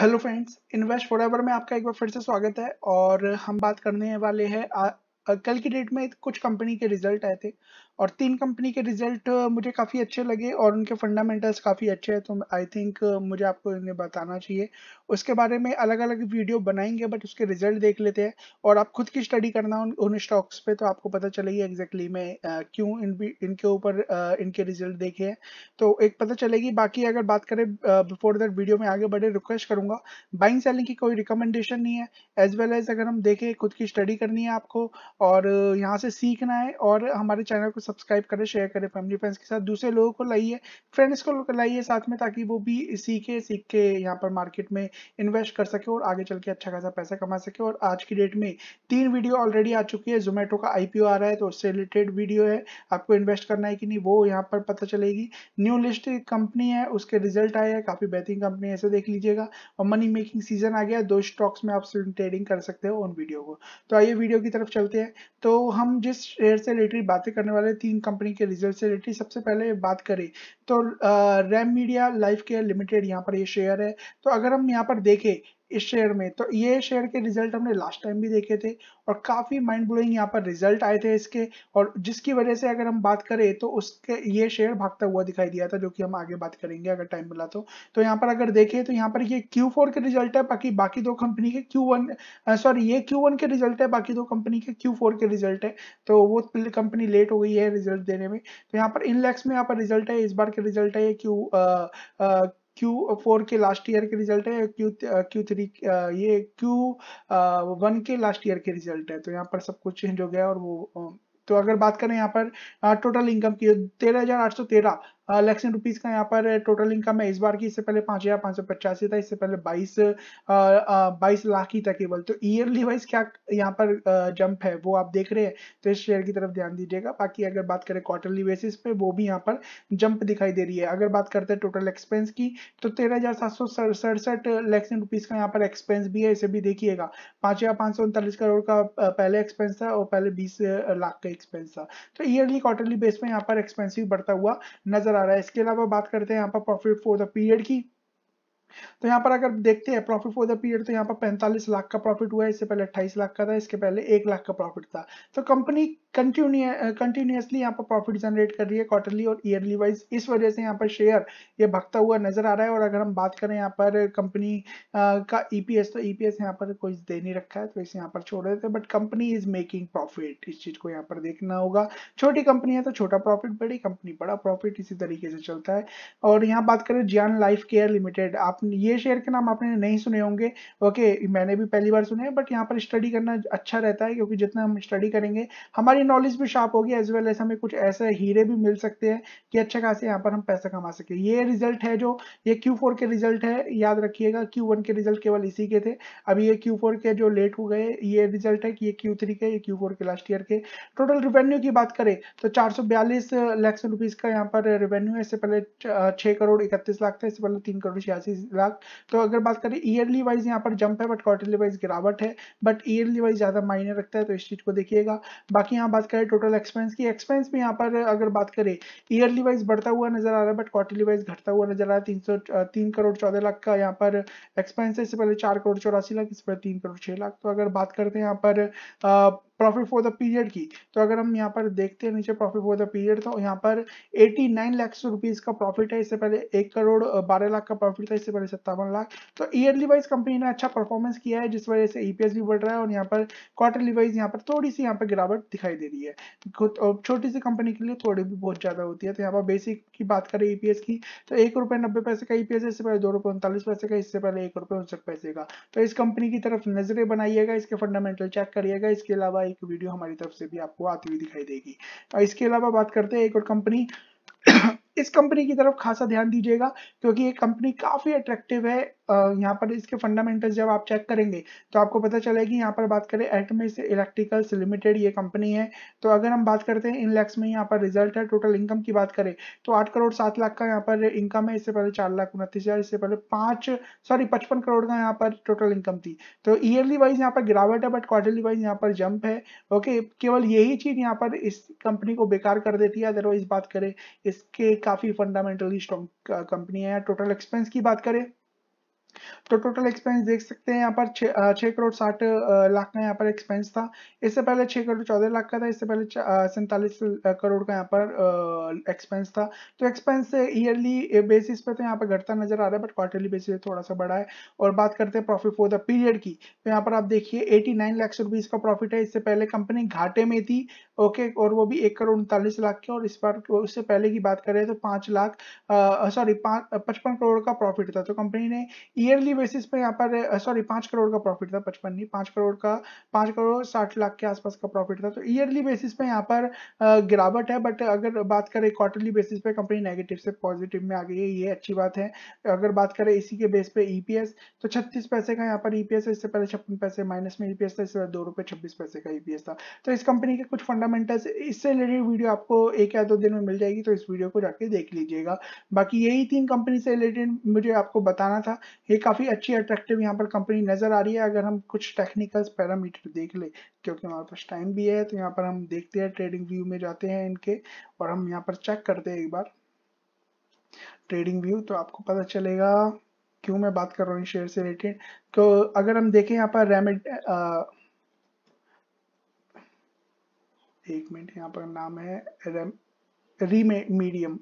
hello friends invest ever में आपका एक बार फिर से स्वागत है और हम बात करने वाले हैं कल की डेट में कुछ कंपनी के रिजल्ट आए थे और तीन कंपनी के रिजल्ट मुझे काफ़ी अच्छे लगे और उनके फंडामेंटल्स काफ़ी अच्छे हैं तो आई थिंक मुझे आपको इन्हें बताना चाहिए उसके बारे में अलग अलग वीडियो बनाएंगे बट उसके रिजल्ट देख लेते हैं और आप खुद की स्टडी करना उन, उन स्टॉक्स पे तो आपको पता चलेगी एग्जैक्टली मैं क्यों इन इनके ऊपर इनके रिजल्ट देखे हैं तो एक पता चलेगी बाकी अगर बात करें बिफोर दैट वीडियो में आगे बढ़े रिक्वेस्ट करूंगा बाइंग सेलिंग की कोई रिकमेंडेशन नहीं है एज वेल एज अगर हम देखें खुद की स्टडी करनी है आपको और यहाँ से सीखना है और हमारे चैनल को सब्सक्राइब करें शेयर करें फैमिली फ्रेंड्स के साथ दूसरे लोगों को लाइए फ्रेंड्स को लाइए साथ में ताकि वो भी सीखे सीख के यहाँ पर मार्केट में इन्वेस्ट कर सके और आगे चल के अच्छा खासा पैसा कमा सके और आज की डेट में तीन वीडियो ऑलरेडी आ चुकी है जोमेटो का आई आ रहा है तो उससे रिलेटेड वीडियो है आपको इन्वेस्ट करना है कि नहीं वो यहाँ पर पता चलेगी न्यू लिस्ट कंपनी है उसके रिजल्ट आए हैं काफी बेहतरीन कंपनी ऐसे देख लीजिएगा और मनी मेकिंग सीजन आ गया दो स्टॉक्स में आप स्विंग ट्रेडिंग कर सकते हो उन वीडियो को तो आइए वीडियो की तरफ चलते हैं तो हम जिस शेयर से रिलेटेड बातें करने वाले तीन कंपनी के रिजल्ट से रिलेटेड सबसे पहले बात करें तो रैम मीडिया लाइफ केयर लिमिटेड यहाँ पर ये शेयर है तो अगर हम यहाँ पर देखें इस शेयर में तो ये शेयर के रिजल्ट हमने लास्ट टाइम भी देखे थे और काफ़ी माइंड ब्लोइंग यहाँ पर रिजल्ट आए थे इसके और जिसकी वजह से अगर हम बात करें तो उसके ये शेयर भागता हुआ दिखाई दिया था जो कि हम आगे बात करेंगे अगर टाइम मिला तो तो यहाँ पर अगर देखें तो यहाँ पर ये Q4 के रिजल्ट है बाकी बाकी दो कंपनी के क्यू सॉरी ये क्यू के रिजल्ट है बाकी दो कंपनी के क्यू के रिजल्ट है तो वो कंपनी लेट हो गई है रिजल्ट देने में तो यहाँ पर इनलेक्स में यहाँ पर रिजल्ट है इस बार के रिजल्ट है ये क्यू क्यू फोर के लास्ट ईयर के रिजल्ट है क्यू क्यू थ्री ये क्यू वन uh, के लास्ट ईयर के रिजल्ट है तो यहाँ पर सब कुछ चेंज हो गया और वो um, तो अगर बात करें यहाँ पर टोटल uh, इनकम की तेरह हजार आठ सौ तेरह लैक्स रुपीज का यहाँ पर टोटल इनकम है इस बार की इससे पहले पांच हजार पांच सौ पचासी था इससे पहले बाईस बाईस लाख ही था केवल तो ईयरली वाइज क्या यहाँ पर जंप है वो आप देख रहे हैं तो इस शेयर की तरफ ध्यान दीजिएगा बाकी अगर बात करें क्वार्टरली बेसिस पे वो भी यहाँ पर जंप दिखाई दे रही है अगर बात करते हैं टोटल एक्सपेंस की तो तेरह हजार सात सौ सड़सठ लैक्स रुपीज का यहाँ पर एक्सपेंस भी है इसे भी देखिएगा पांच हजार पांच सौ उनतालीस करोड़ का पहले एक्सपेंस था और पहले बीस लाख का एक्सपेंस था तो ईयरली क्वार्टरली बेस पर यहाँ पर एक्सपेंस भी बढ़ता हुआ नजर आ रहा है इसके अलावा बात करते हैं यहाँ पर प्रॉफिट फॉर द पीरियड की तो यहाँ पर अगर देखते हैं प्रॉफिट फॉर द पीरियड तो यहाँ पर 45 लाख का प्रॉफिट हुआ है इससे पहले 28 लाख का था इसके पहले एक लाख का प्रॉफिट था तो कंपनी कंटिन्यूसली यहाँ पर प्रॉफिट जनरेट कर रही है क्वार्टरली और ईयरली वाइज इस वजह से यहाँ पर शेयर ये भगता हुआ नजर आ रहा है और अगर हम बात करें यहाँ पर कंपनी का ईपीएस e तो ईपीएस e यहाँ पर कोई दे नहीं रखा है तो इसे यहाँ पर छोड़ देते हैं but company is making profit इस चीज को यहाँ पर देखना होगा छोटी कंपनी है तो छोटा प्रॉफिट बड़ी कंपनी बड़ा प्रॉफिट इसी तरीके से चलता है और यहाँ बात करें जियान लाइफ केयर लिमिटेड आप ये शेयर के नाम आपने नहीं सुने होंगे ओके मैंने भी पहली बार सुने बट यहाँ पर स्टडी करना अच्छा रहता है क्योंकि जितना हम स्टडी करेंगे हमारी नॉलेज भी शार्प होगी एज वेल एज हमें कुछ ऐसे हीरे भी मिल सकते हैं कि अच्छा खासे यहाँ पर हम पैसा कमा सके ये रिजल्ट है जो ये क्यू के रिजल्ट है याद रखिएगा क्यू के रिजल्ट केवल इसी के थे अभी ये क्यू के जो लेट हो गए ये रिजल्ट है कि ये क्यू के ये क्यू के लास्ट ईयर के टोटल रिवेन्यू की बात करें तो चार लाख रुपीज का यहाँ पर रेवेन्यू है इससे पहले छह करोड़ इकतीस लाख था इससे पहले तीन करोड़ छियासी लाख तो अगर बात करें ईयरली वाइज यहाँ पर जंप है बट क्वार्टरली वाइज गिरावट है बट ईयरली वाइज ज़्यादा मायने रखता है तो इस चीज़ को देखिएगा बाकी यहाँ बात करें टोटल एक्सपेंस की एक्सपेंस भी यहाँ पर अगर बात करें ईयरली वाइज बढ़ता हुआ नजर आ रहा है बट क्वार्टरली वाइज घटता हुआ नजर आ रहा है तीन तीन करोड़ चौदह लाख का यहाँ पर एक्सपेंस है इससे पहले चार करोड़ चौरासी लाख इससे पहले तीन करोड़ छह लाख तो अगर बात करते हैं यहाँ पर प्रॉफिट फॉर द पीरियड की तो अगर हम यहाँ पर देखते हैं नीचे प्रॉफिट फॉर द पीरियड तो यहाँ पर 89 लाख रुपीज का प्रॉफिट है इससे पहले एक करोड़ बारह लाख का प्रॉफिट था इससे पहले सत्तावन लाख तो ईयरली वाइज कंपनी ने अच्छा परफॉर्मेंस किया है जिस वजह से ईपीएस e भी बढ़ रहा है और यहाँ पर क्वार्टरली वाइज यहाँ पर थोड़ी सी यहाँ पर गिरावट दिखाई दे रही है छोटी सी कंपनी के लिए थोड़ी भी बहुत ज्यादा होती है तो यहाँ पर बेसिक की बात करें ईपीएस e की तो एक रुपए नब्बे पैसे का ईपीएस e इससे पहले दो रुपए उनतालीस पैसे का इससे पहले एक रुपए उनसठ पैसे का तो इस कंपनी की तरफ नजरें बनाइएगा इसके फंडामेंटल चेक करिएगा इसके अलावा एक वीडियो हमारी तरफ से भी आपको आती हुई दिखाई देगी और इसके अलावा बात करते हैं एक और कंपनी इस कंपनी की तरफ खासा ध्यान दीजिएगा क्योंकि ये कंपनी काफ़ी अट्रैक्टिव है यहाँ पर इसके फंडामेंटल्स जब आप चेक करेंगे तो आपको पता चलेगी यहाँ पर बात करें एटमिस इलेक्ट्रिकल्स लिमिटेड ये कंपनी है तो अगर हम बात करते हैं इन लैक्स में यहाँ पर रिजल्ट है टोटल इनकम की बात करें तो आठ करोड़ सात लाख का यहाँ पर इनकम है इससे पहले चार लाख उनतीस हज़ार इससे पहले पांच सॉरी पचपन करोड़ का यहाँ पर टोटल इनकम थी तो ईयरली वाइज यहाँ पर गिरावट है बट क्वार्टरली वाइज यहाँ पर जंप है ओके केवल यही चीज़ यहाँ पर इस कंपनी को बेकार कर देती है अदरवाइज बात करें इसके काफ़ी फंडामेंटली स्ट्रॉन्ग कंपनी है टोटल एक्सपेंस की बात करें तो टोटल एक्सपेंस देख सकते हैं यहाँ पर छः करोड़ साठ लाख का यहाँ पर एक्सपेंस था इससे पहले छः करोड़ चौदह लाख का था इससे पहले सैंतालीस करोड़ का यहाँ पर एक्सपेंस था तो एक्सपेंस ईयरली बेसिस पे तो यहाँ पर घटता नजर आ रहा है बट क्वार्टरली बेसिस पे थोड़ा सा बढ़ा है और बात करते हैं प्रॉफिट फॉर द पीरियड की तो यहाँ पर आप देखिए एटी नाइन लाख रुपीज का प्रॉफिट है इससे पहले कंपनी घाटे में थी ओके और वो भी एक करोड़ उनतालीस लाख के और इस बार तो उससे पहले की बात करें तो पाँच लाख सॉरी पचपन करोड़ का प्रॉफिट था तो कंपनी ने ई ईयरली बेसिस पे यहाँ पर सॉरी पांच करोड़ का प्रॉफिट था पचपन नहीं पांच करोड़ का पांच करोड़ साठ लाख के आसपास का प्रॉफिट था तो ईयरली बेसिस पे यहाँ पर गिरावट है बट अगर बात करें क्वार्टरली बेसिस पे कंपनी नेगेटिव से पॉजिटिव में आ गई है ये अच्छी बात है अगर बात करें इसी के बेस पे ईपीएस e तो छत्तीस पैसे का यहाँ पर ईपीएस e है इससे पहले छप्पन पैसे माइनस में ईपीएस e था इससे पहले दो रुपए छब्बीस पैसे का ईपीएस था तो इस कंपनी के कुछ फंडामेंटल्स इससे रिलेटेड वीडियो आपको एक या दो दिन में मिल जाएगी तो इस वीडियो को जाके देख लीजिएगा बाकी यही तीन कंपनी से रिलेटेड मुझे आपको बताना था ये ये काफ़ी अच्छी अट्रैक्टिव यहाँ पर कंपनी नज़र आ रही है अगर हम कुछ टेक्निकल पैरामीटर देख ले क्योंकि हमारे पास टाइम भी है तो यहाँ पर हम देखते हैं ट्रेडिंग व्यू में जाते हैं इनके और हम यहाँ पर चेक करते हैं एक बार ट्रेडिंग व्यू तो आपको पता चलेगा क्यों मैं बात कर रहा हूँ शेयर से रिलेटेड तो अगर हम देखें यहाँ पर रेमेड एक मिनट यहाँ पर नाम है रेम रीमे मीडियम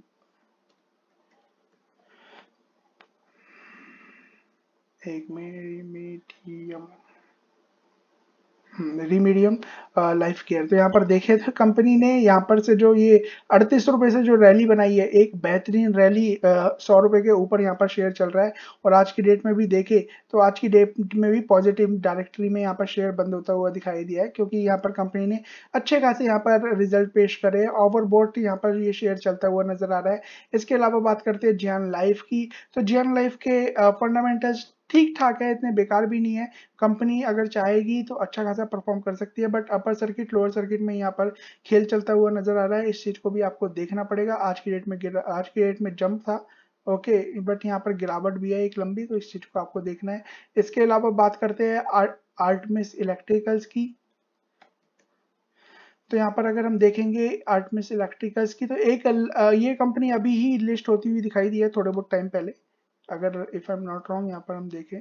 एक में रिमेडियम रिमीडियम लाइफ केयर तो यहाँ पर देखे थे कंपनी ने यहाँ पर से जो ये अड़तीस रुपए से जो रैली बनाई है एक बेहतरीन रैली uh, सौ रुपए के ऊपर यहाँ पर शेयर चल रहा है और आज की डेट में भी देखे तो आज की डेट में भी पॉजिटिव डायरेक्टरी में यहाँ पर शेयर बंद होता हुआ दिखाई दिया है क्योंकि यहाँ पर कंपनी ने अच्छे खासे यहाँ पर रिजल्ट पेश करे ओवरबोर्ड यहाँ पर ये शेयर चलता हुआ नजर आ रहा है इसके अलावा बात करते हैं जियान लाइफ की तो जियान लाइफ के फंडामेंटल्स uh, ठीक ठाक है इतने बेकार भी नहीं है कंपनी अगर चाहेगी तो अच्छा खासा परफॉर्म कर सकती है but upper circuit lower circuit में यहाँ पर खेल चलता हुआ नजर आ रहा है इस चीज को भी आपको देखना पड़ेगा आज की डेट में आज की डेट में जंप था ओके okay, बट यहाँ पर गिरावट भी है एक लंबी तो इस चीज को आपको देखना है इसके अलावा बात करते हैं आर्टमिस इलेक्ट्रिकल्स की तो यहाँ पर अगर हम देखेंगे आर्टमिस इलेक्ट्रिकल्स की तो एक ये कंपनी अभी ही लिस्ट होती हुई दिखाई दी है थोड़े बहुत टाइम पहले अगर if I am not wrong यहाँ पर हम देखें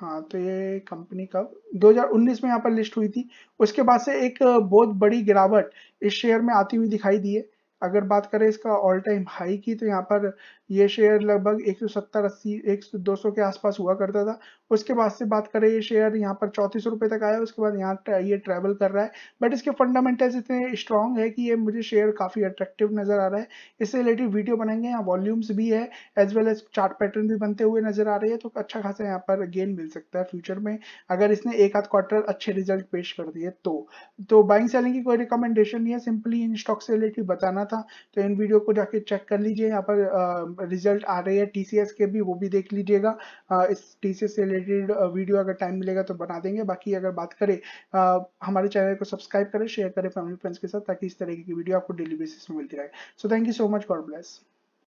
हाँ तो ये कंपनी कब 2019 में यहाँ पर लिस्ट हुई थी उसके बाद से एक बहुत बड़ी गिरावट इस शेयर में आती हुई दिखाई दी है अगर बात करें इसका ऑल टाइम हाई की तो यहाँ पर ये शेयर लगभग 170 अस्सी एक सौ दो सौ के आसपास हुआ करता था उसके बाद से बात करें ये शेयर यहाँ पर चौंतीस रुपये तक आया उसके बाद यहाँ ये ट्रैवल कर रहा है बट इसके फंडामेंटल्स इतने स्ट्रॉन्ग है कि ये मुझे शेयर काफ़ी अट्रैक्टिव नज़र आ रहा है इससे रिलेटेड वीडियो बनाएंगे यहाँ वॉल्यूम्स भी है as well as chart pattern भी बनते हुए नज़र आ रही है तो अच्छा खासा यहाँ पर गेन मिल सकता है फ्यूचर में अगर इसने एक आध क्वार्टर अच्छे रिजल्ट पेश कर दिए तो, तो बाइंग सेलिंग की कोई रिकमेंडेशन नहीं है सिंपली इन स्टॉक से रिलेटेड बताना करना था तो इन वीडियो को जाके चेक कर लीजिए यहाँ पर रिजल्ट आ रहे हैं टीसीएस के भी वो भी देख लीजिएगा इस टीसीएस से रिलेटेड वीडियो अगर टाइम मिलेगा तो बना देंगे बाकी अगर बात करें हमारे चैनल को सब्सक्राइब करें शेयर करें फैमिली फ्रेंड्स के साथ ताकि इस तरीके की वीडियो आपको डेली बेसिस में मिलती रहे so thank you so much God bless